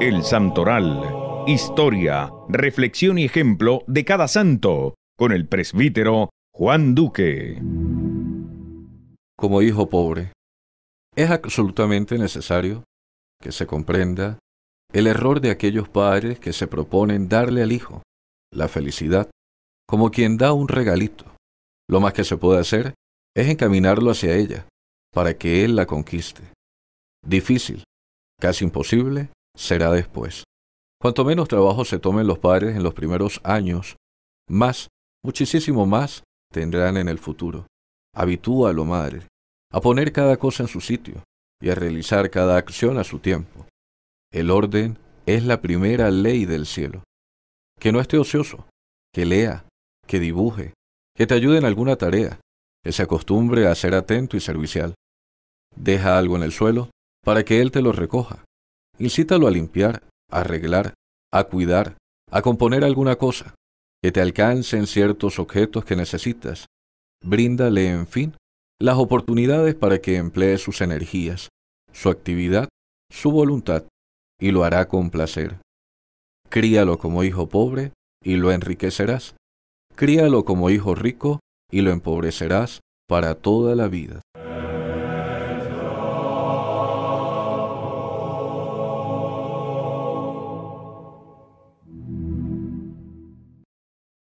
El Santoral. Historia, reflexión y ejemplo de cada santo, con el presbítero Juan Duque. Como hijo pobre, es absolutamente necesario que se comprenda el error de aquellos padres que se proponen darle al hijo la felicidad como quien da un regalito. Lo más que se puede hacer es encaminarlo hacia ella para que él la conquiste. Difícil, casi imposible, será después. Cuanto menos trabajo se tomen los padres en los primeros años, más, muchísimo más, tendrán en el futuro. Habitúalo, madre, a poner cada cosa en su sitio y a realizar cada acción a su tiempo. El orden es la primera ley del cielo. Que no esté ocioso, que lea, que dibuje, que te ayude en alguna tarea, que se acostumbre a ser atento y servicial. Deja algo en el suelo para que él te lo recoja incítalo a limpiar, a arreglar, a cuidar, a componer alguna cosa, que te alcancen ciertos objetos que necesitas. Bríndale, en fin, las oportunidades para que emplee sus energías, su actividad, su voluntad, y lo hará con placer. Críalo como hijo pobre, y lo enriquecerás. Críalo como hijo rico, y lo empobrecerás para toda la vida.